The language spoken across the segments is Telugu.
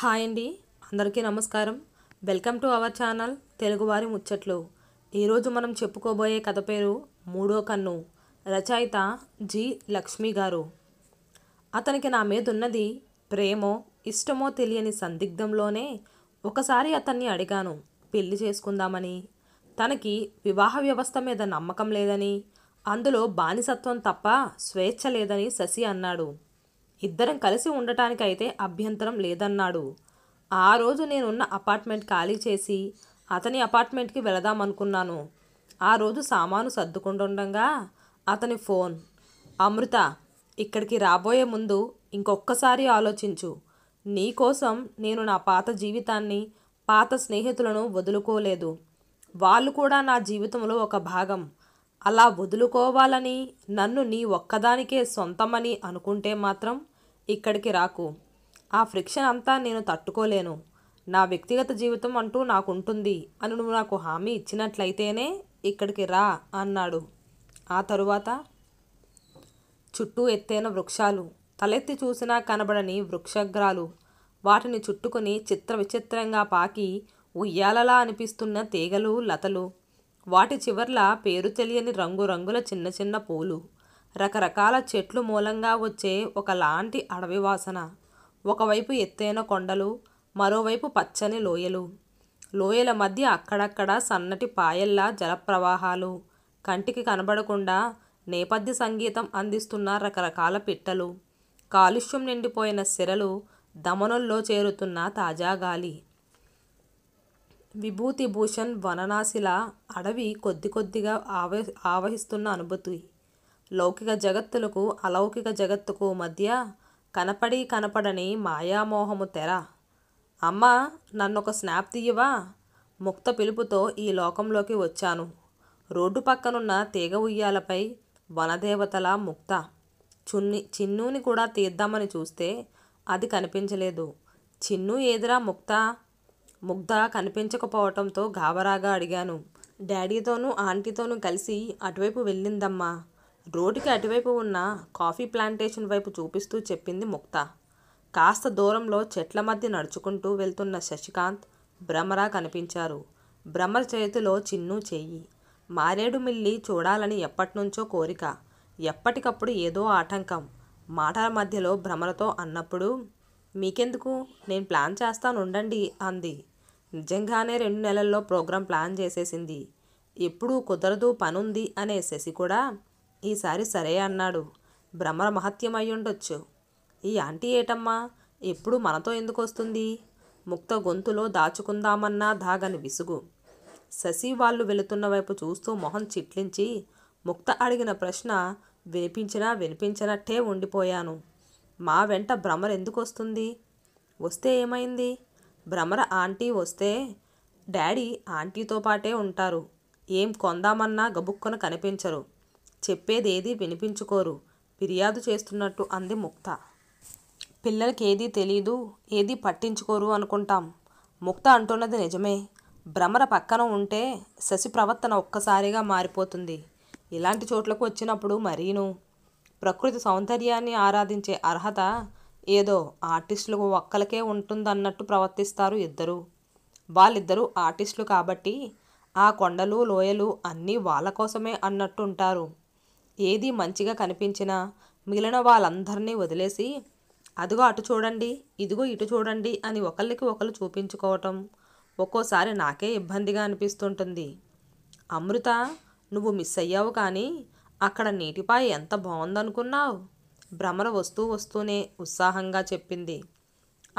హాయ్ అండి అందరికీ నమస్కారం వెల్కమ్ టు అవర్ ఛానల్ తెలుగువారి ముచ్చట్లు ఈరోజు మనం చెప్పుకోబోయే కథ పేరు మూడో కన్ను రచయిత జి లక్ష్మి గారు అతనికి నా మీద ఉన్నది ప్రేమో ఇష్టమో తెలియని సందిగ్ధంలోనే ఒకసారి అతన్ని అడిగాను పెళ్లి చేసుకుందామని తనకి వివాహ వ్యవస్థ మీద నమ్మకం లేదని అందులో బానిసత్వం తప్ప స్వేచ్ఛ లేదని శశి అన్నాడు ఇద్దరం కలిసి ఉండటానికైతే అభ్యంతరం లేదన్నాడు ఆ రోజు నేనున్న అపార్ట్మెంట్ ఖాళీ చేసి అతని అపార్ట్మెంట్కి వెళదామనుకున్నాను ఆ రోజు సామాను సర్దుకుంటుండగా అతని ఫోన్ అమృత ఇక్కడికి రాబోయే ముందు ఇంకొక్కసారి ఆలోచించు నీకోసం నేను నా పాత జీవితాన్ని పాత స్నేహితులను వదులుకోలేదు వాళ్ళు కూడా నా జీవితంలో ఒక భాగం అలా వదులుకోవాలని నన్ను నీ ఒక్కదానికే సొంతమని అనుకుంటే మాత్రం ఇక్కడికి రాకు ఆ ఫ్రిక్షన్ అంతా నేను తట్టుకోలేను నా వ్యక్తిగత జీవితం అంటూ నాకుంటుంది అని నువ్వు నాకు హామీ ఇచ్చినట్లయితేనే ఇక్కడికి రా అన్నాడు ఆ తరువాత చుట్టూ ఎత్తైన వృక్షాలు తలెత్తి చూసినా కనబడని వృక్షగ్రాలు వాటిని చుట్టుకొని చిత్ర విచిత్రంగా పాకి ఉయ్యాలలా అనిపిస్తున్న తీగలు లతలు వాటి చివర్ల పేరు తెలియని రంగురంగుల చిన్న చిన్న పూలు రకరకాల చెట్లు మూలంగా వచ్చే ఒకలాంటి అడవి వాసన ఒకవైపు ఎత్తైన కొండలు మరోవైపు పచ్చని లోయలు లోయల మధ్య అక్కడక్కడ సన్నటి పాయల్లా జలప్రవాహాలు కంటికి కనబడకుండా నేపథ్య సంగీతం అందిస్తున్న రకరకాల పిట్టలు కాలుష్యం నిండిపోయిన సిరలు దమనుల్లో చేరుతున్న తాజా గాలి విభూతిభూషణ్ వననాశిల అడవి కొద్ది కొద్దిగా ఆవ ఆవహిస్తున్న అనుభూతి లౌకిక జగత్తులకు అలౌకిక జగత్తుకు మధ్య కనపడి కనపడని మాయామోహము తెర అమ్మ నన్నొక స్నాప్ తీయవా ముక్త పిలుపుతో ఈ లోకంలోకి వచ్చాను రోడ్డు పక్కనున్న తీగ ఉయ్యాలపై వనదేవతల ముక్త చున్ని చిన్నూని కూడా తీద్దామని చూస్తే అది కనిపించలేదు చిన్ను ఏదిరా ముక్త ముగ్ధ కనిపించకపోవటంతో గాబరాగా అడిగాను డాడీతోనూ ఆంటీతోనూ కలిసి అటువైపు వెళ్ళిందమ్మా రోడ్డుకి అటువైపు ఉన్న కాఫీ ప్లాంటేషన్ వైపు చూపిస్తూ చెప్పింది ముక్త కాస్త దూరంలో చెట్ల మధ్య నడుచుకుంటూ వెళ్తున్న శశికాంత్ భ్రమరా కనిపించారు భ్రమర చేతిలో చిన్ను చెయ్యి మారేడు మిల్లి చూడాలని ఎప్పటినుంచో కోరిక ఎప్పటికప్పుడు ఏదో ఆటంకం మాటల మధ్యలో భ్రమరతో అన్నప్పుడు మీకెందుకు నేను ప్లాన్ చేస్తాను ఉండండి అంది నిజంగానే రెండు నెలల్లో ప్రోగ్రాం ప్లాన్ చేసేసింది ఎప్పుడూ కుదరదు పనుంది అనే శశి కూడా ఈసారి సరే అన్నాడు భ్రమర మహత్యం అయ్యుండొచ్చు ఈ ఆంటీ ఏటమ్మా ఎప్పుడు మనతో ఎందుకు వస్తుంది ముక్త గొంతులో దాచుకుందామన్నా దాగని విసుగు శశి వాళ్ళు వెళుతున్న వైపు చూస్తూ మొహం చిట్లించి ముక్త అడిగిన ప్రశ్న వినిపించినా వినిపించినట్టే ఉండిపోయాను మా వెంట భ్రమర ఎందుకు వస్తుంది వస్తే ఏమైంది భ్రమర ఆంటీ వస్తే డాడీ ఆంటీతో పాటే ఉంటారు ఏం కొందామన్నా గబుక్కున కనిపించరు చెప్పేదేదీ వినిపించుకోరు ఫిర్యాదు చేస్తున్నట్టు అంది ముక్త పిల్లలకి ఏదీ తెలీదు ఏదీ పట్టించుకోరు అనుకుంటాం ముక్త అంటున్నది నిజమే భ్రమర పక్కన ఉంటే శశి ప్రవర్తన ఒక్కసారిగా మారిపోతుంది ఇలాంటి చోట్లకు వచ్చినప్పుడు మరీను ప్రకృతి సౌందర్యాన్ని ఆరాధించే అర్హత ఏదో ఆర్టిస్టులకు ఒక్కలకే ఉంటుందన్నట్టు ప్రవర్తిస్తారు ఇద్దరు వాళ్ళిద్దరూ ఆర్టిస్టులు కాబట్టి ఆ కొండలు లోయలు అన్నీ వాళ్ళ కోసమే అన్నట్టుంటారు ఏది మంచిగా కనిపించినా మిగిలిన వాళ్ళందరినీ వదిలేసి అదిగో అటు చూడండి ఇదిగో ఇటు చూడండి అని ఒకళ్ళకి ఒకళ్ళు చూపించుకోవటం ఒక్కోసారి నాకే ఇబ్బందిగా అనిపిస్తుంటుంది అమృత నువ్వు మిస్ అయ్యావు కానీ అక్కడ నీటిపాయ ఎంత బాగుందనుకున్నావు భ్రమర వస్తూ వస్తూనే ఉత్సాహంగా చెప్పింది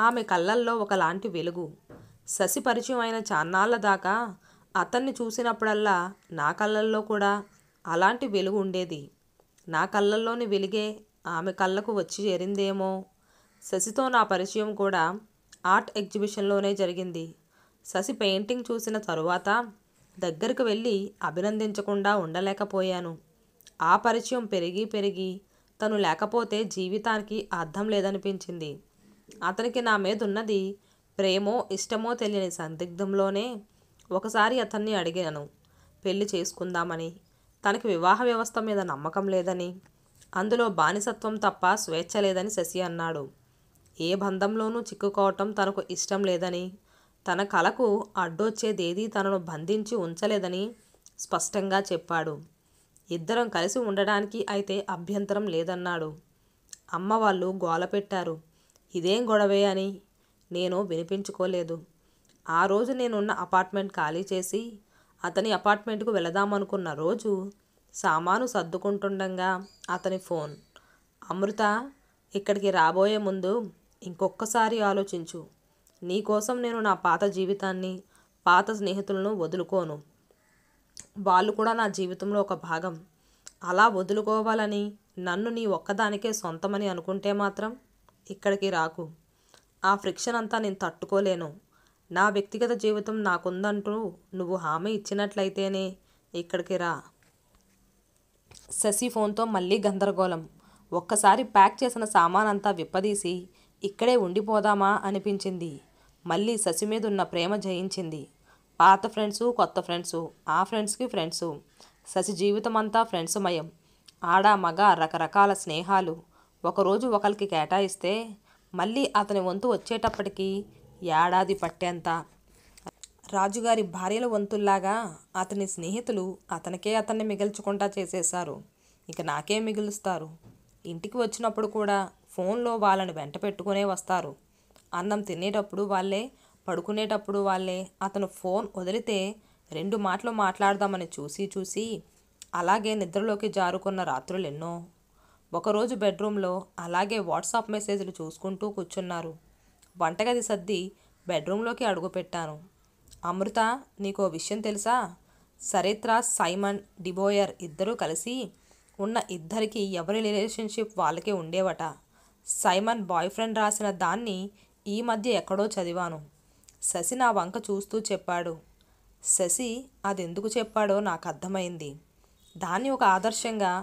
ఆమె కళ్ళల్లో ఒకలాంటి వెలుగు శశి పరిచయం అయిన చాన్నాళ్ళ దాకా అతన్ని చూసినప్పుడల్లా నా కళ్ళల్లో కూడా అలాంటి వెలుగు ఉండేది నా కళ్ళల్లోని వెలుగే ఆమె కళ్ళకు వచ్చి చేరిందేమో శశితో నా పరిచయం కూడా ఆర్ట్ ఎగ్జిబిషన్లోనే జరిగింది శశి పెయింటింగ్ చూసిన తరువాత దగ్గరకు వెళ్ళి అభినందించకుండా ఉండలేకపోయాను ఆ పరిచయం పెరిగి పెరిగి తను లేకపోతే జీవితానికి అర్థం లేదనిపించింది అతనికి నా మీదున్నది ప్రేమో ఇష్టమో తెలియని సందిగ్ధంలోనే ఒకసారి అతన్ని అడిగాను పెళ్లి చేసుకుందామని తనకి వివాహ వ్యవస్థ మీద నమ్మకం లేదని అందులో బానిసత్వం తప్ప స్వేచ్ఛ లేదని శశి అన్నాడు ఏ బంధంలోనూ చిక్కుకోవటం తనకు ఇష్టం లేదని తన కలకు అడ్డొచ్చేదేదీ తనను బంధించి ఉంచలేదని స్పష్టంగా చెప్పాడు ఇద్దరం కలిసి ఉండడానికి అయితే అభ్యంతరం లేదన్నాడు అమ్మ వాళ్ళు గోల పెట్టారు ఇదేం గొడవే అని నేను వినిపించుకోలేదు ఆ రోజు నేనున్న అపార్ట్మెంట్ ఖాళీ చేసి అతని అపార్ట్మెంట్కు వెళదామనుకున్న రోజు సామాను సర్దుకుంటుండగా అతని ఫోన్ అమృత ఇక్కడికి రాబోయే ముందు ఇంకొకసారి ఆలోచించు నీకోసం నేను నా పాత జీవితాన్ని పాత స్నేహితులను వదులుకోను వాళ్ళు కూడా నా జీవితంలో ఒక భాగం అలా వదులుకోవాలని నన్ను నీ ఒక్కదానికే సొంతమని అనుకుంటే మాత్రం ఇక్కడికి రాకు ఆ ఫ్రిక్షన్ అంతా నేను తట్టుకోలేను నా వ్యక్తిగత జీవితం నాకుందంటూ నువ్వు హామీ ఇచ్చినట్లయితేనే ఇక్కడికి రా శశి ఫోన్తో మళ్ళీ గందరగోళం ఒక్కసారి ప్యాక్ చేసిన సామానంతా విప్పదీసి ఇక్కడే ఉండిపోదామా అనిపించింది మళ్ళీ శశి మీద ఉన్న ప్రేమ జయించింది పాత ఫ్రెండ్సు కొత్త ఫ్రెండ్సు ఆ ఫ్రెండ్స్కి ఫ్రెండ్సు శశి జీవితం అంతా ఫ్రెండ్స్ మయం ఆడ మగ రకరకాల స్నేహాలు ఒకరోజు ఒకరికి కేటాయిస్తే మళ్ళీ అతని వంతు వచ్చేటప్పటికీ ఏడాది పట్టేంత రాజుగారి భార్యల వంతుల్లాగా అతని స్నేహితులు అతనికే అతన్ని మిగిల్చకుండా చేసేశారు ఇక నాకే మిగులుస్తారు ఇంటికి వచ్చినప్పుడు కూడా ఫోన్లో వాళ్ళని వెంట పెట్టుకునే వస్తారు అన్నం తినేటప్పుడు వాళ్ళే పడుకునేటప్పుడు వాళ్ళే అతను ఫోన్ వదిలితే రెండు మాటలు మాట్లాడదామని చూసి చూసి అలాగే నిద్రలోకి జారుకున్న రాత్రులు ఎన్నో ఒకరోజు బెడ్రూమ్లో అలాగే వాట్సాప్ మెసేజ్లు చూసుకుంటూ కూర్చున్నారు వంటగది సర్ది బెడ్రూంలోకి అడుగుపెట్టాను అమృత నీకో విషయం తెలుసా సరిత్ర సైమన్ డిబోయర్ ఇద్దరూ కలిసి ఉన్న ఇద్దరికి ఎవరి రిలేషన్షిప్ వాళ్ళకే ఉండేవట సైమన్ బాయ్ ఫ్రెండ్ రాసిన దాన్ని ఈ మధ్య ఎక్కడో చదివాను శశి నా వంక చూస్తూ చెప్పాడు శశి అదెందుకు చెప్పాడో నాకు అర్థమైంది దాన్ని ఒక ఆదర్శంగా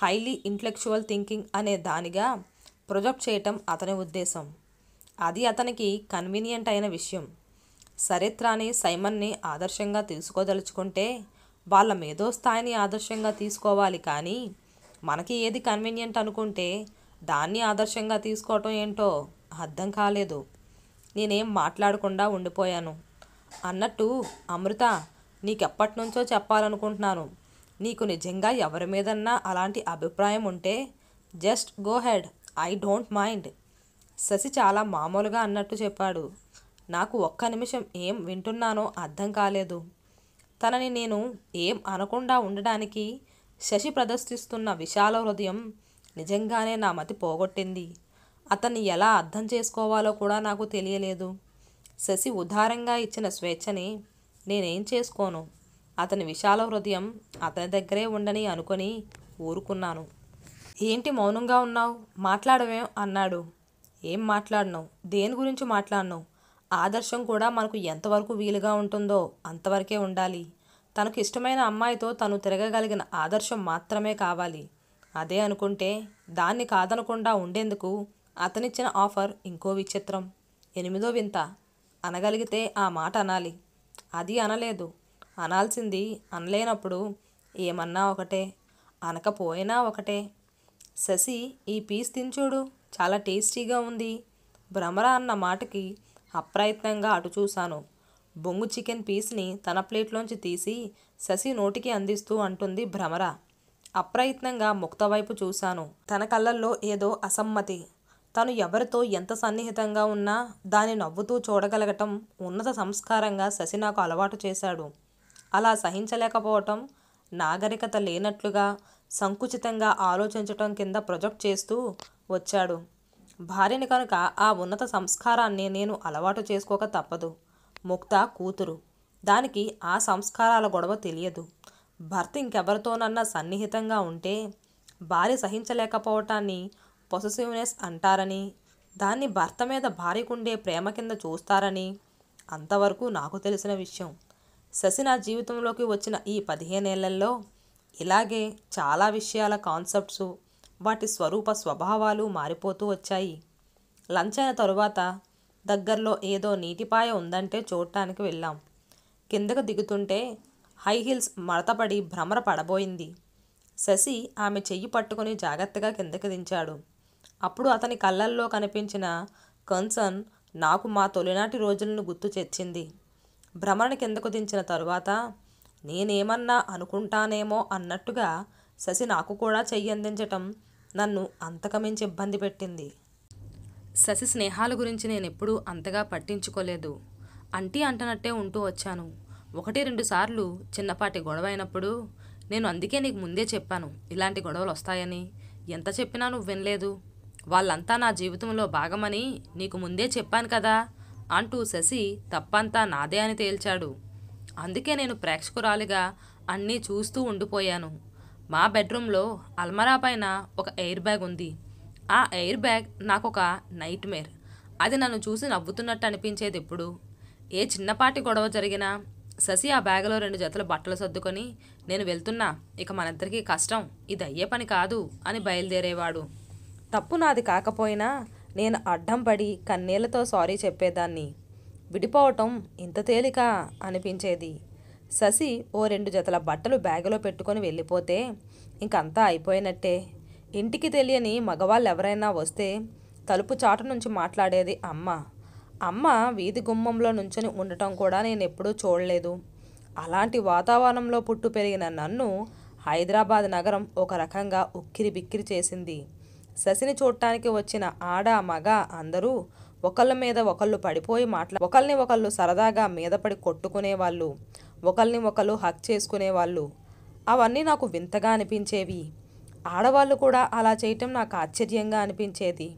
హైలీ ఇంటలెక్చువల్ థింకింగ్ అనే దానిగా ప్రొజెక్ట్ చేయటం అతని ఉద్దేశం అది అతనికి కన్వీనియంట్ అయిన విషయం సరిత్రాని సైమన్ని ఆదర్శంగా తీసుకోదలుచుకుంటే వాళ్ళ మేధో స్థాయిని ఆదర్శంగా తీసుకోవాలి కానీ మనకి ఏది కన్వీనియంట్ అనుకుంటే దాన్ని ఆదర్శంగా తీసుకోవటం ఏంటో అర్థం కాలేదు నేనేం మాట్లాడకుండా ఉండిపోయాను అన్నట్టు అమృత నీకెప్పటి నుంచో చెప్పాలనుకుంటున్నాను నీకు నిజంగా ఎవరి మీదన్నా అలాంటి అభిప్రాయం ఉంటే just go ahead I don't mind Shashi చాలా మామూలుగా అన్నట్టు చెప్పాడు నాకు ఒక్క నిమిషం ఏం వింటున్నానో అర్థం కాలేదు తనని నేను ఏం అనకుండా ఉండడానికి శశి ప్రదర్శిస్తున్న విశాల హృదయం నిజంగానే నా మతి పోగొట్టింది అతన్ని ఎలా అర్థం చేసుకోవాలో కూడా నాకు తెలియలేదు శశి ఉదారంగా ఇచ్చిన స్వేచ్ఛని నేనేం చేసుకోను అతని విశాల హృదయం అతని దగ్గరే ఉండని అనుకొని ఊరుకున్నాను ఏంటి మౌనంగా ఉన్నావు మాట్లాడవేం అన్నాడు ఏం మాట్లాడినావు దేని గురించి మాట్లాడినావు ఆదర్శం కూడా మనకు ఎంతవరకు వీలుగా ఉంటుందో అంతవరకే ఉండాలి తనకు ఇష్టమైన అమ్మాయితో తను తిరగగలిగిన ఆదర్శం మాత్రమే కావాలి అదే అనుకుంటే దాన్ని కాదనకుండా ఉండేందుకు అతనిచ్చిన ఆఫర్ ఇంకో విచిత్రం ఎనిమిదో వింత అనగలిగితే ఆ మాట అనాలి అది అనలేదు అనాల్సింది అనలేనప్పుడు ఏమన్నా ఒకటే అనకపోయినా ఒకటే శశి ఈ పీస్ తించూడు చాలా టేస్టీగా ఉంది భ్రమరా అన్న మాటకి అప్రయత్నంగా అటు చూశాను బొంగు చికెన్ పీస్ని తన ప్లేట్లోంచి తీసి శశి నోటికి అందిస్తూ అంటుంది భ్రమర అప్రయత్నంగా ముక్త వైపు చూశాను తన కళ్ళల్లో ఏదో అసమ్మతి తను ఎవరితో ఎంత సన్నిహితంగా ఉన్నా దాన్ని నవ్వుతూ చూడగలగటం ఉన్నత సంస్కారంగా శశి నాకు అలవాటు చేశాడు అలా సహించలేకపోవటం నాగరికత లేనట్లుగా సంకుచితంగా ఆలోచించటం కింద ప్రొజెక్ట్ చేస్తూ వచ్చాడు భార్యని కనుక ఆ ఉన్నత సంస్కారాన్ని నేను అలవాటు చేసుకోక తప్పదు ముక్త కూతురు దానికి ఆ సంస్కారాల గొడవ తెలియదు భర్త ఇంకెవరితోనన్నా సన్నిహితంగా ఉంటే భార్య సహించలేకపోవటాన్ని పొసెసివ్నెస్ అంటారని దాన్ని భర్త మీద భార్యకుండే ప్రేమ కింద చూస్తారని అంతవరకు నాకు తెలిసిన విషయం శశి నా జీవితంలోకి వచ్చిన ఈ పదిహేనేళ్లలో ఇలాగే చాలా విషయాల కాన్సెప్ట్స్ వాటి స్వరూప స్వభావాలు మారిపోతూ వచ్చాయి లంచ్ అయిన తరువాత దగ్గరలో ఏదో నీటిపాయ ఉందంటే చూడటానికి వెళ్ళాం కిందకు దిగుతుంటే హై హిల్స్ మడతపడి భ్రమర పడబోయింది శశి ఆమె చెయ్యి పట్టుకుని జాగ్రత్తగా కిందకి దించాడు అప్పుడు అతని కళ్ళల్లో కనిపించిన కన్సర్న్ నాకు మా తొలినాటి రోజులను గుర్తు తెచ్చింది భ్రమరని కిందకు దించిన తరువాత నేనేమన్నా అనుకుంటానేమో అన్నట్టుగా శశి నాకు కూడా చెయ్యందించటం నన్ను అంతకమించి ఇబ్బంది పెట్టింది శశి స్నేహాల గురించి నేనెప్పుడూ అంతగా పట్టించుకోలేదు అంటీ అంటనట్టే ఉంటూ వచ్చాను ఒకటి రెండు సార్లు చిన్నపాటి గొడవ అయినప్పుడు నేను అందుకే నీకు ముందే చెప్పాను ఇలాంటి గొడవలు వస్తాయని ఎంత చెప్పినా నువ్వు వినలేదు వాళ్ళంతా నా జీవితంలో భాగమని నీకు ముందే చెప్పాను కదా అంటూ శశి తప్పంతా నాదే అని తేల్చాడు అందుకే నేను ప్రేక్షకురాలిగా అన్నీ చూస్తూ ఉండిపోయాను మా బెడ్రూమ్లో అల్మరా పైన ఒక ఎయిర్ బ్యాగ్ ఉంది ఆ ఎయిర్ బ్యాగ్ నాకు ఒక నైట్ మేర్ అది నన్ను చూసి నవ్వుతున్నట్టు అనిపించేది ఎప్పుడు ఏ చిన్నపాటి గొడవ జరిగినా శశి ఆ బ్యాగ్లో రెండు జతల బట్టలు సర్దుకొని నేను వెళ్తున్నా ఇక మనద్దరికీ కష్టం ఇది అయ్యే పని కాదు అని బయలుదేరేవాడు తప్పు నాది కాకపోయినా నేను అడ్డం పడి కన్నీళ్లతో సారీ చెప్పేదాన్ని విడిపోవటం ఇంత తేలిక అనిపించేది శశి ఓ రెండు జతల బట్టలు బ్యాగులో పెట్టుకొని వెళ్ళిపోతే ఇంకంతా అయిపోయినట్టే ఇంటికి తెలియని మగవాళ్ళు ఎవరైనా వస్తే తలుపు చాటు నుంచి మాట్లాడేది అమ్మ అమ్మ వీధి గుమ్మంలో నుంచొని ఉండటం కూడా నేను ఎప్పుడూ చూడలేదు అలాంటి వాతావరణంలో పుట్టు పెరిగిన నన్ను హైదరాబాద్ నగరం ఒక రకంగా ఉక్కిరి బిక్కిరి చేసింది శశిని చూడటానికి వచ్చిన ఆడ మగ అందరూ ఒకళ్ళ మీద ఒకళ్ళు పడిపోయి మాట్లా ఒకరిని ఒకళ్ళు సరదాగా మీద పడి కొట్టుకునేవాళ్ళు ఒకరిని ఒకళ్ళు హక్ చేసుకునేవాళ్ళు అవన్నీ నాకు వింతగా అనిపించేవి ఆడవాళ్ళు కూడా అలా చేయటం నాకు ఆశ్చర్యంగా అనిపించేది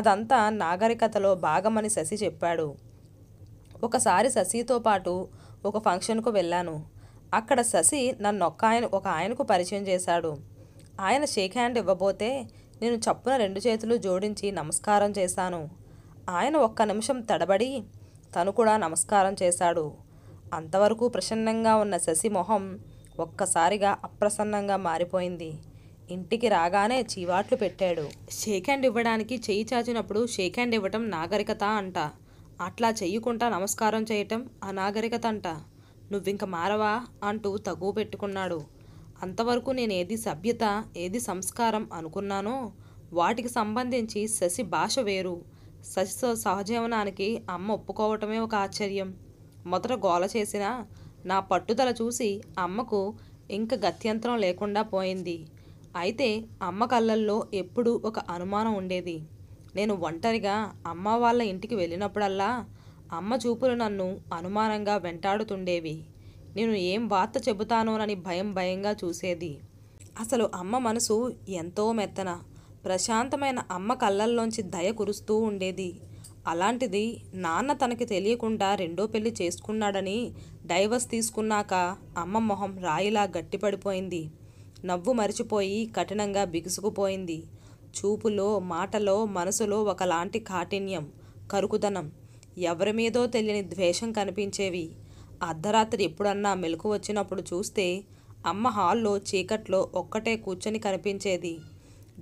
అదంతా నాగరికతలో భాగమని శశి చెప్పాడు ఒకసారి శశితో పాటు ఒక ఫంక్షన్కు వెళ్ళాను అక్కడ శశి నన్ను ఒక్క ఆయన ఒక ఆయనకు పరిచయం చేశాడు ఆయన షేక్ హ్యాండ్ ఇవ్వబోతే నేను చప్పున రెండు చేతులు జోడించి నమస్కారం చేశాను ఆయన ఒక్క నిమిషం తడబడి తను కూడా నమస్కారం చేశాడు అంతవరకు ప్రసన్నంగా ఉన్న శశిమొహం ఒక్కసారిగా అప్రసన్నంగా మారిపోయింది ఇంటికి రాగానే చీవాట్లు పెట్టాడు షేక్ హ్యాండ్ ఇవ్వడానికి చెయ్యి చాచినప్పుడు షేక్ హ్యాండ్ ఇవ్వటం నాగరికత అంట అట్లా చెయ్యకుండా నమస్కారం చేయటం అనాగరికత అంట నువ్వింక మారవా అంటూ తగువ పెట్టుకున్నాడు అంతవరకు నేను ఏది సభ్యత ఏది సంస్కారం అనుకున్నానో వాటికి సంబంధించి శశి భాష వేరు శశితో సహజీవనానికి అమ్మ ఒప్పుకోవటమే ఒక ఆశ్చర్యం మొదట గోల చేసిన నా పట్టుదల చూసి అమ్మకు ఇంక గత్యంతరం లేకుండా పోయింది అయితే అమ్మ కళ్ళల్లో ఎప్పుడూ ఒక అనుమానం ఉండేది నేను ఒంటరిగా అమ్మ వాళ్ళ ఇంటికి వెళ్ళినప్పుడల్లా అమ్మ చూపులు నన్ను అనుమానంగా వెంటాడుతుండేవి నేను ఏం వార్త చెబుతానోనని భయం భయంగా చూసేది అసలు అమ్మ మనసు ఎంతో మెత్తన ప్రశాంతమైన అమ్మ కళ్ళల్లోంచి దయ కురుస్తూ ఉండేది అలాంటిది నాన్న తనకి తెలియకుండా రెండో పెళ్లి చేసుకున్నాడని డైవర్స్ తీసుకున్నాక అమ్మ మొహం రాయిలా గట్టిపడిపోయింది నవ్వు మరిచిపోయి కఠినంగా బిగుసుకుపోయింది చూపులో మాటలో మనసులో ఒకలాంటి కాఠిన్యం కరుకుదనం ఎవరి మీదో తెలియని ద్వేషం కనిపించేవి అర్ధరాత్రి ఎప్పుడన్నా మెలకు వచ్చినప్పుడు చూస్తే అమ్మ హాల్లో చీకట్లో ఒక్కటే కూర్చొని కనిపించేది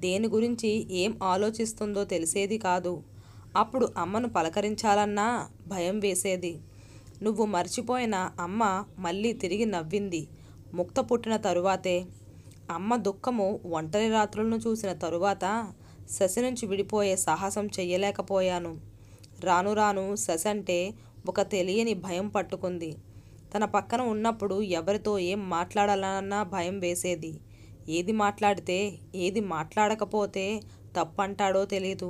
దేని గురించి ఏం ఆలోచిస్తుందో తెలిసేది కాదు అప్పుడు అమ్మను పలకరించాలన్నా భయం వేసేది నువ్వు మర్చిపోయిన అమ్మ మళ్ళీ తిరిగి నవ్వింది ముక్త పుట్టిన తరువాతే అమ్మ దుఃఖము ఒంటరి రాత్రులను చూసిన తరువాత శశి నుంచి విడిపోయే సాహసం చెయ్యలేకపోయాను రాను రాను శశి అంటే ఒక తెలియని భయం పట్టుకుంది తన పక్కన ఉన్నప్పుడు ఎవరితో ఏం మాట్లాడాలన్నా భయం వేసేది ఏది మాట్లాడితే ఏది మాట్లాడకపోతే తప్పంటాడో తెలియదు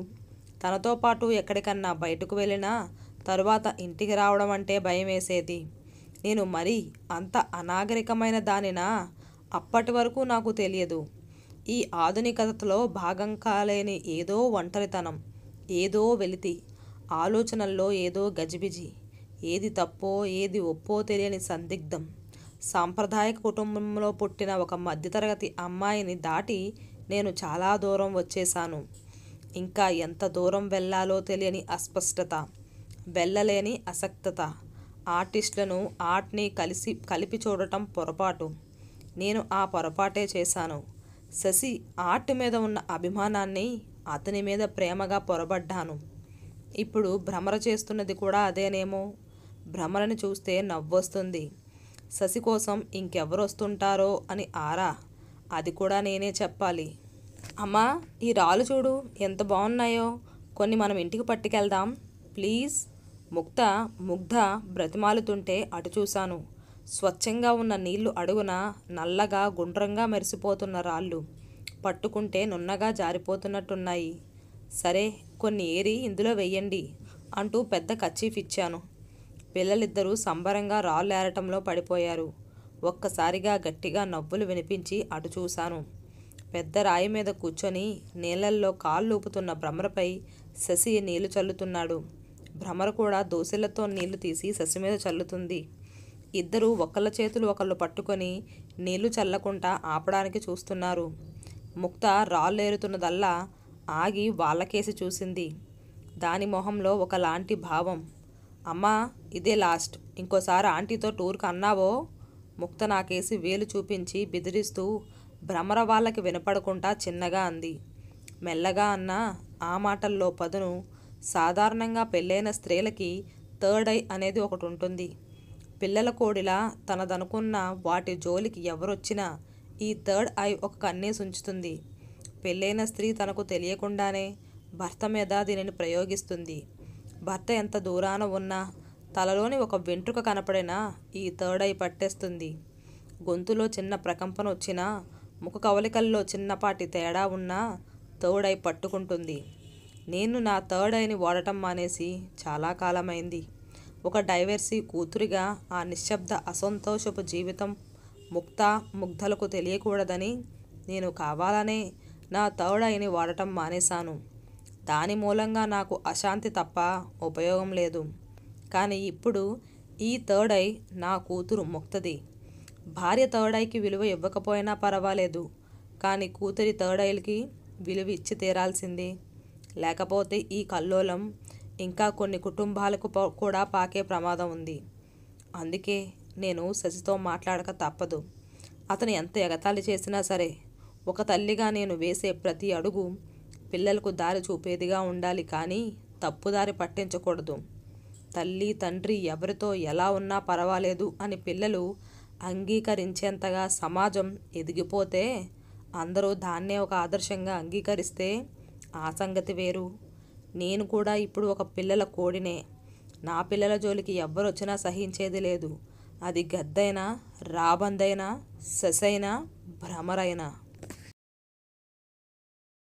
తనతో పాటు ఎక్కడికన్నా బయటకు వెళ్ళినా తరువాత ఇంటికి రావడం అంటే భయం వేసేది నేను మరీ అంత అనాగరికమైన దానినా అప్పటి వరకు నాకు తెలియదు ఈ ఆధునికతలో భాగం కాలేని ఏదో ఒంటరితనం ఏదో వెలితి ఆలోచనల్లో ఏదో గజిబిజి ఏది తప్పో ఏది ఒప్పో తెలియని సందిగ్ధం సాంప్రదాయ కుటుంబంలో పుట్టిన ఒక మధ్యతరగతి అమ్మాయిని దాటి నేను చాలా దూరం వచ్చేశాను ఇంకా ఎంత దూరం వెళ్ళాలో తెలియని అస్పష్టత వెళ్ళలేని అసక్తత ఆర్టిస్టులను ఆర్ట్ని కలిసి కలిపి చూడటం పొరపాటు నేను ఆ పొరపాటే చేశాను శశి ఆర్ట్ మీద ఉన్న అభిమానాన్ని అతని మీద ప్రేమగా పొరబడ్డాను ఇప్పుడు భ్రమర చేస్తున్నది కూడా అదేనేమో భ్రమరని చూస్తే నవ్వొస్తుంది శశి కోసం ఇంకెవరు వస్తుంటారో అని ఆరా అది కూడా నేనే చెప్పాలి అమ్మా ఈ రాళ్ళు చూడు ఎంత బాగున్నాయో కొన్ని మనం ఇంటికి పట్టుకెళ్దాం ప్లీజ్ ముక్త ముగ్ధ బ్రతిమాలుతుంటే అటు చూశాను స్వచ్ఛంగా ఉన్న నీళ్లు అడుగున నల్లగా గుండ్రంగా మెరిసిపోతున్న రాళ్ళు పట్టుకుంటే నున్నగా జారిపోతున్నట్టున్నాయి సరే కొన్ని ఏరి ఇందులో వెయ్యండి అంటూ పెద్ద కచ్చీఫ్ ఇచ్చాను పిల్లలిద్దరూ సంబరంగా రాళ్ళేరటంలో పడిపోయారు ఒక్కసారిగా గట్టిగా నవ్వులు వినిపించి అటు చూశాను పెద్ద రాయి మీద కూర్చొని నీళ్ళల్లో కాళ్ళూపుతున్న భ్రమరపై శశి నీళ్లు చల్లుతున్నాడు భ్రమర కూడా దోశలతో నీళ్లు తీసి శశి మీద చల్లుతుంది ఇద్దరూ ఒకళ్ళ చేతులు ఒకళ్ళు పట్టుకొని నీళ్లు చల్లకుండా ఆపడానికి చూస్తున్నారు ముక్త రాళ్ళేరుతున్నదల్లా ఆగి వాళ్ళకేసి చూసింది దాని మొహంలో ఒకలాంటి భావం అమ్మా ఇదే లాస్ట్ ఇంకోసారి ఆంటీతో టూర్కి అన్నావో ముక్త నాకేసి వేలు చూపించి బెదిరిస్తూ భ్రమర వాళ్ళకి వినపడకుండా చిన్నగా అంది మెల్లగా అన్న ఆ మాటల్లో పదును సాధారణంగా పెళ్ళైన స్త్రీలకి థర్డ్ ఐ అనేది ఒకటి ఉంటుంది పిల్లల కోడిలా తనదనుకున్న వాటి జోలికి ఎవరొచ్చినా ఈ థర్డ్ ఐ ఒక కన్నే ఉంచుతుంది పెళ్ళైన స్త్రీ తనకు తెలియకుండానే భర్త మీద దీనిని ప్రయోగిస్తుంది భర్త ఎంత దూరాన ఉన్నా తలలోని ఒక వెంట్రుక కనపడినా ఈ థర్డ్ ఐ పట్టేస్తుంది గొంతులో చిన్న ప్రకంపన వచ్చినా ముఖ కవలికల్లో చిన్నపాటి తేడా ఉన్నా థర్డ్ ఐ పట్టుకుంటుంది నేను నా థర్డ్ ఐని వాడటం మానేసి చాలా కాలమైంది ఒక డైవర్సీ కూతురిగా ఆ నిశ్శబ్ద అసంతోషపు జీవితం ముక్త ముగ్ధలకు తెలియకూడదని నేను కావాలనే నా థర్డ్ ఐని వాడటం మానేశాను దాని మూలంగా నాకు అశాంతి తప్ప ఉపయోగం లేదు కానీ ఇప్పుడు ఈ థర్డ్ ఐ నా కూతురు ముక్తది భార్య థర్డ్ ఐకి విలువ ఇవ్వకపోయినా పర్వాలేదు కానీ కూతురి థర్డ్ ఐలకి విలువ ఇచ్చి తీరాల్సింది లేకపోతే ఈ కల్లోలం ఇంకా కొన్ని కుటుంబాలకు కూడా పాకే ప్రమాదం ఉంది అందుకే నేను శశితో మాట్లాడక తప్పదు అతను ఎంత ఎగతాళి చేసినా సరే ఒక తల్లిగా నేను వేసే ప్రతి అడుగు పిల్లలకు దారి చూపేదిగా ఉండాలి కానీ తప్పుదారి పట్టించకూడదు తల్లి తండ్రి ఎవరితో ఎలా ఉన్నా పర్వాలేదు అని పిల్లలు అంగీకరించేంతగా సమాజం ఎదిగిపోతే అందరూ దాన్నే ఒక ఆదర్శంగా అంగీకరిస్తే ఆ సంగతి వేరు నేను కూడా ఇప్పుడు ఒక పిల్లల కోడినే నా పిల్లల జోలికి ఎవ్వరు వచ్చినా సహించేది లేదు అది గద్దైనా రాబందైనా ససైనా భ్రమరైనా